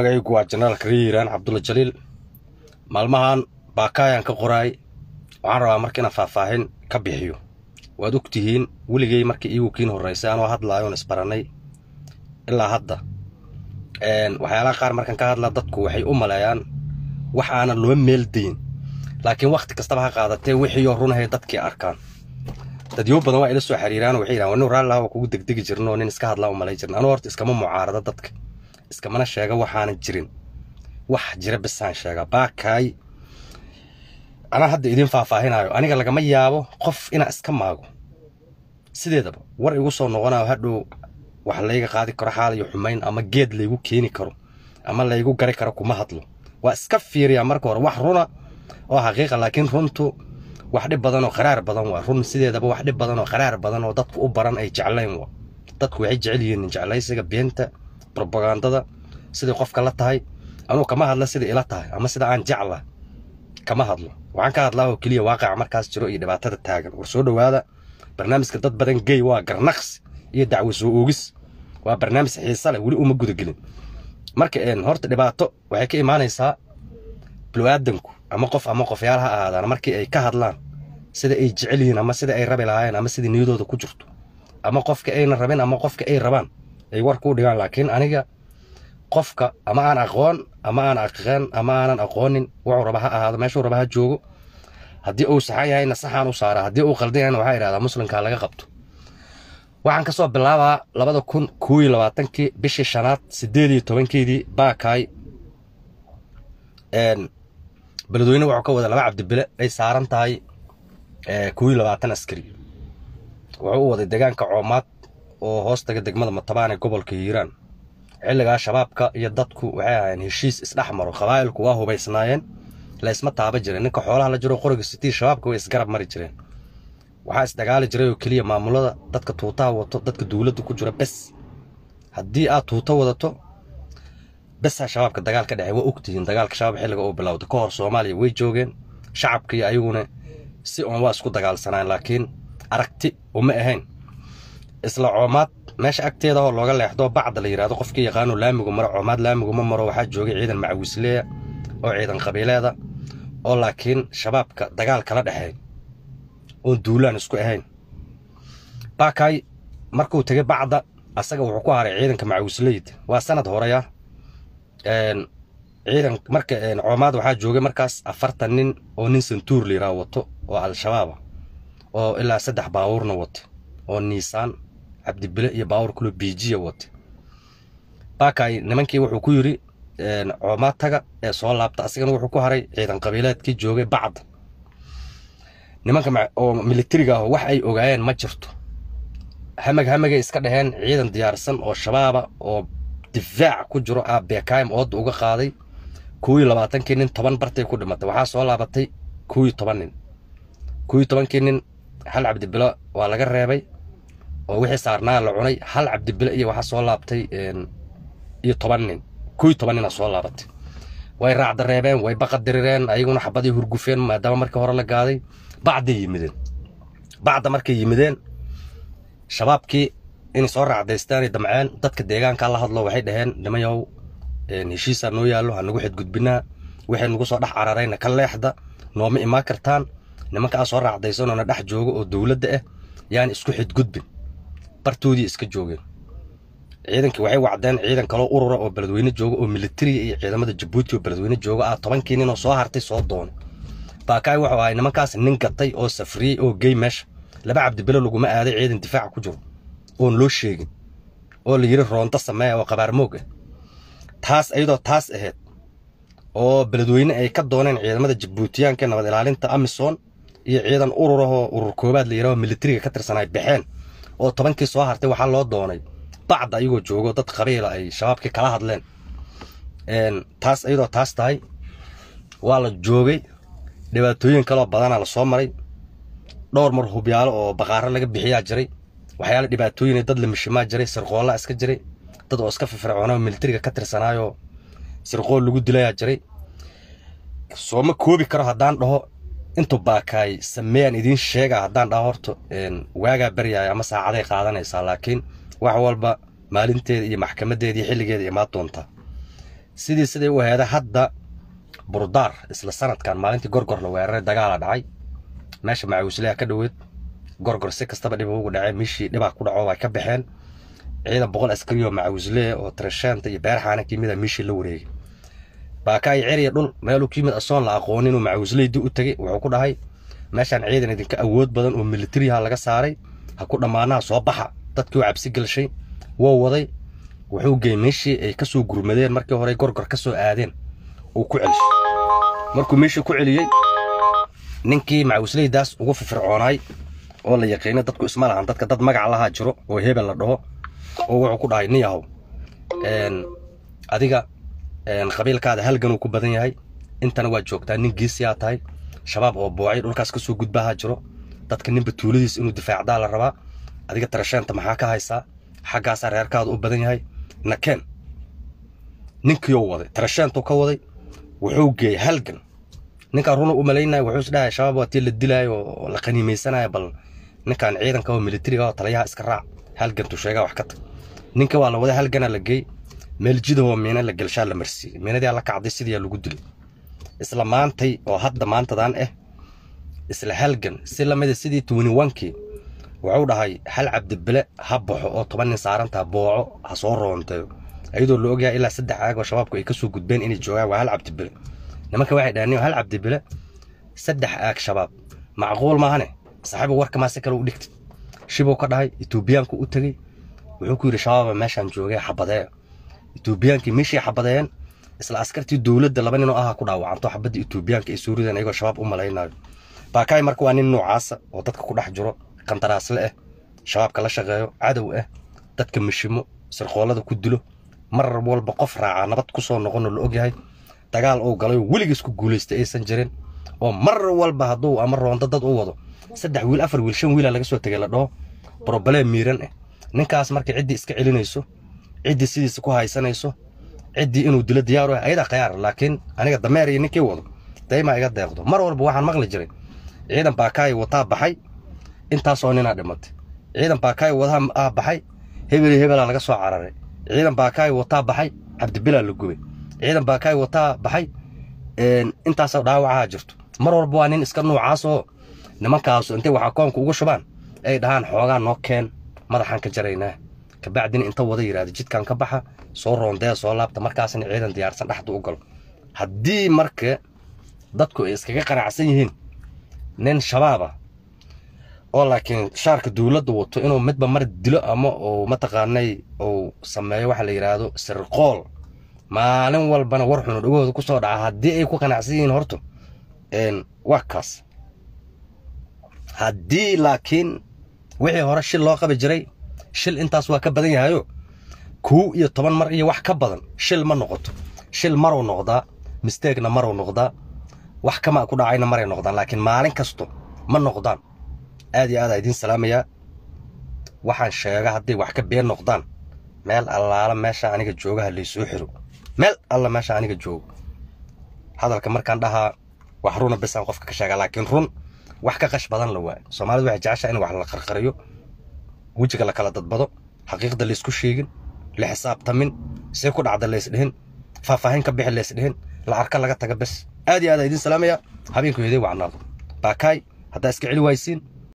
magacaygu waa janaalka reeryiiraan cabdulla jaliil maalmahan baakaayaan ka qoraay waxaan rabaa marka inaan faahfaahin ka bixiyo waad og tihiin weligay markii iigu kiin horraysay anoo hadlaayoon isbarannay ilaa hadda waxyaalaha qaar markaan ka hadlaa dadku waxay u maleeyaan wax aanan loo meeldayn laakiin wakhti kastaba ha qaadatee wixiioo runahay dadkii arkaan dadyo badan waa ila soo xiriiraan waxay yidhahan wanu raallah waa kugu degdegi jirnoo nin iska hadlaa u malay jirna anuu horta iskama mucaarada dadka iskamana sheega waxaana jirin wax jira bisaan sheega baakaay anaa hadda idiin faahfaahinayo aniga lagama yaabo qof inaa iska maago sideedaba war igu soo noqonayo hadhow wax layga qaadi karo xaal iyo xumayn ama geed laygu keeni karo ama laygu gari karo kuma hadlo waa iska fiiriyaa marka hore wax runa oo xaqiiqa laakiin runtu wax dhib badan oo qaraar badan waa run sideedaba wax dhib badan oo qaraar badan oo dadku u baran ay jeclayn wa dadku waxay jecel yihiin jeclaysiga beenta robagandada siday qofka la tahay anuu kama hadla sida ila tahay ama sida aan jecla kama hadlo waxaan ka hadlaa oo keliya waaqaca markaas jiro iyo dhibaatada taagan war soo dhowaada barnaamijka dad badan gey waa garnaqsi iyo dacwo soo oogis waa barnaamij xiisa leh weli uma gudagelin marka horta dhibaato waxay ka imaanaysaa bulu ama qof ama qofyaal ahaadaan markii ay ka hadlaan sida ay jecel yihiin ama sida ay rabi lahaayeen ama sida niyadooda ku jirto ama qofka ayna rabin ama qofka ay rabaan ay war kuu dhigaan laakiin aniga qofka ama aan aqoon ama aan aqiqeen ama aanan aqoonin wuxuu raba ha ahaado meeshuu raba ha joogo haddii uu saxan yahayna saxaan u saara haddii uu qaldan waxaa yidhahdaa muslimkaa laga qabto waxaan kasoo bilaabaa labada kun koo iyo labaatankii bishii shanaad siddeed tobankeedii tobankeydii baakaay beledweyne wuxuu ka wada laba cabdibile ay saaran tahay koo labaatan askari wuxuu u waday degaanka coomaad oo hoostaga degmada matabaane gobolka hiiraan xilligaa shabaabka iyo dadku waxay ahayn heshiis isdhexmaro qabaa'ilku waa hubaysnaayeen laysma taaba jireen ninka xoolaha la jiro qoriga sitii shabaabka way isgarab mari jireen waxaa isdagaali jiray oo keliya maamulada dadka tuutaha wato dadka dowladda ku jira bes haddii aad tuuto wadato besaa shabaabka dagaal ka dhexey waa ogtihiin dagaalka shabaab xilliga uu bilowda ka hor soomaaliya way joogeen shacabkiiyo ayaguna si oon waa isku dagaalsanaan laakiin aragti uma ahayn isla coomaad meesha agteeda oo looga leexdo bacda la yidhahdo qofkii yaqaano laamigu maro coomaad laamigu ma maro waxaa joogay ciidan macawisleya oo ciidan qabiileeda oo laakiin shabaabka dagaal kala dhexeyn oon duulaan isku ahayn baakay markuu tegay bacda asaga wuxuu ku haray ciidanka macawisleyd waa sanad horeya ciidan marka coomaad waxaa joogay markaas afartan nin oo nin santuur la yidhaha wato oo al-shabaaba ah, oo ilaa saddex baawuurna wata oo niisaan cabdibile iyo baawar kulo biijiya wate baakaay nimankii wuxuu ku yiri coomaataga ee soo laabta asigana wuxuu ku haray ciidan qabiileedkii joogay bacda nimanka oo militariga aho wax ay ogaayeen ma jirto hamag hamagay iska dhaheen ciidan diyaarsan oo shabaaba oo difaac ku jiro ah beekaym oodda uga qaaday kuwii labaatankii nin toban bartay ku dhimatay waxaa soo laabatay kuwii toban nin kuwii tobankii nin hal cabdibilo waa laga reebay oo wixii saarnaa la cunay hal cabdibile iyo waxaa soo laabtay iyo toban nin koy toban nina soo laabatay way raacdareebeen way baqadirireen ayaguna xabaday hurgufeen maadaama markii hore la gaaday bacday yimideen bacda markay yimideen shabaabkii inay soo raacdaystaan ay damceen dadka deegaankaa la hadlo waxay dhaheen nimayow heshiisaa noo yaallo ha nagu xadgudbinaa waxay nagu soo dhex cararayna ka leexda nooma imaan kartaan nimankaa soo raacdaysanoo na dhex jooga oo dowladda ah yaan isku xidgudbin bartoodii iska joogeen ciidankii waxay wacdeen ciidan kaloo urura oo beledweyne jooga oo militariga iyo ciidamada jabuuti oo beledweyne jooga ah tobankii ninoo soo hartay soo doonay baakaay wuxuu ahay nimankaas nin gatay oo safriyey oo gey meesha laba cabdibelo laguma aaday ciidan difaaca ku jiro oon loo sheegin oo la yidhi roonto sameeya oo qabaarmoog ah eh. taas iyadoo taas ahayd oo beledweyne ay ka dooneen ciidamada jabuutiyaanka nabad ilaalinta amisom iyo ciidan ururahoo urur koobaad la yidhahoo militariga ka tirsanay baxeen oo tobankii soo hartay waxaa loo doonay bacda ayagoo joogo dad qabiila ah ay shabaabkii kala hadleen taas iyadoo taas tahay waa la joogay dhibaatooyin kaloo badanaa lasoo maray dhowr mar hubyaalo oo baqaaro laga bixiyaa jiray waxyaala dhibaatooyin dad la mishimaa jiray sirqoollaa iska jiray dad oo iska firfircoonao militariga ka tirsanaayo sirqool lagu dilayaa jiray soo ma koobi karo haddaan dhaho intuu baakaay sameeyaan idiin sheega haddaan dhaho horta waagaa baryaaya ama saacaday qaadanaysaa laakiin wax walba maalinteeda iyo maxkamadeeda iyo xilligeeda imaa doontaa sidii siday u aheeda hadda burdaar isla sanadkan maalintii gorgor la weeraray dagaala dhacay meesha macawisleha ka dhoweed gorgor si kastaba dhiba ugu dhacee miishii dhibaa ah ku dhaco ay ka baxeen ciidan boqol askarioo macawislehe oo taresheenta iyo beer xaana ka la wareegay baakaay ceriya dhul meeluu ka yimid asoon la aqooninuu macawisleydii u tegey wuxuu ku dhahay meeshaan ciidan idinka awood badan oo militariha laga saaray ha ku dhammaanaha soo baxa dadkii u cabsi gelshay wou waday wuxuu geey meeshii ay kasoo gurmadeen markii hore gorgor ka soo aadeen uu ku celisay markuu meeshii ku celiyey ninkii macawisleydaas ugu fifircoonaay oo la yaqiino dadku isma lahan dadka dad magac lahaa jiro oo hebel la dhaho oo wuxuu ku dhahay niyahow adiga qabiilkaada halganuu ku badan yahay intana waa joogtaa nin giisiyaa tahay shabaab oo boocay dhulkaas kasoo gudbaha jiro dadka ninba tuuladiis inuu difaacdaa la rabaa adiga tarasheenta maxaa ka haysaa xaggaasaa reerkaada u badan yahay nakeen ninkiioo waday tarasheentuu ka waday wuxuu geeyey halgan ninkaan runa u malaynaya wuxuu isdhahay shabaab waa tii la dilaayo oo la qaniimaysanaya bal ninkaan ciidanka oo militariga ah oo taliyaha iska raac halgantuu sheegaa wax ka tag ninka waa la waday halganaa la geey meeljida oo miina la galshaa la marsiiyey miinadii alla kacday sidiiyaa lagu dilay isla maantay oo hadda maantadan ah eh, isla halgan si lamida ah sidii tweniwankii wuxuu dhahay hal cabdibile ha baxo oo toban nin saarantaa booco ha soo roonteeyo iyadoo la ogyahay ilaa saddex caag oo shabaabku ay ka gudbeen inay joogaan waa hal cabdibile nimanka waxay dhahan hal cabdibile saddex aag shabaab macquul maahane saaxiibu warkamaase kale u dhigtay shibuu ka dhahay etoobiyaanku u tegey wuxuu ku yidhi shabaaba meeshaan joogee xabadee etoobiyaankii meeshay xabadeen isla askartii dowladda laba ninoo aha ku dhaawacanto xabadda etoobiyaanka ay soo rideen ayagoo shabaab u malaynayo baakaay marka waa nin noocaasa ah oo dadka ku dhex jiro qandaraasle ah shabaabka la shaqeeyo cadow ah dadka mashimo sirqoolada ku dilo mar walba qof raaca nabad kusoo noqono noqonoo la ogyahay dagaal uu galay weligiis ku guulaysta aysan jirin oo mar walba hadduu ama roondo dad u wado saddex wiil afar wiil shan wiila laga soo tegay la dhaho brobalee miiran ah ninkaas marka ciddii iska celinayso ciddii sidiisa ku haysanayso ciddii inuu dilo diyaar ayadaa khiyaar laakiin aniga dameer iyo ninkii wado daymaa iga deeqdo mar walba waxaan maqli jiray ciidan baakaaya wataa baxay intaasoo ninaa dhimatay ciidan baakaaya wadaa ah, baxay hebeli hebelaa laga soo cararay ciidan baakaaya wataa baxay cabdibilaa la gubay ciidan baakaaya wataa baxay intaasoo dhaawacaa jirto mar walba waa nin iska nuucaasoo nimankaasu intay waxaa koonka ugu shubaan ay dhahaan xoogaa noo keen madaxaan ka jaraynaa kabacdina inta wada yidhahdo jidkan ka baxa soo roondee soo laabta markaasna ciidan diyaarsan dhexdu u galo haddii marka dadku ay iskaga qanacsan yihiin nin shabaaba ah oo laakiin shaarka duuladda wato inuu midba mar dilo ama uu mataqaanay uu sameeyo waxaa la yidhaahdo sirqool maalin walbana war xunu dhagahooda ku soo dhaca haddii ay ku qanacsan yihiin horto waa kaas haddii laakiin wixii hore shil loo qabi jiray shil intaas waa ka badan yahayo kow iyo toban mar iyo wax ka badan shil ma noqoto shil maruu noqdaa mistegna maruu noqdaa wax kamaa ku dhacayna maray noqdaan laakiin maalin kasto ma noqdaan aad iyo aadaa idiin salaamayaa waxaan sheega hadday wax ka been noqdaan meel allaala meesha aniga joogaha laysoo xiro meel alla meesha aniga joogo hadalka markaan dhahaa wax runa bisaan qofka ka sheegaa laakiin run wax ka qash badan la waayo soomaalida waxay jeceshaa in wax la qarqariyo wejiga la kala dadbado xaqiiqda laysku sheegin la xisaabtamin see ku dhacda laysdhehin faahfaahin ka bixi la arka laga taga bes aad iyo aad idin salaamaya habeenku hede wacnaado baakaay haddaa iska celi waaysiin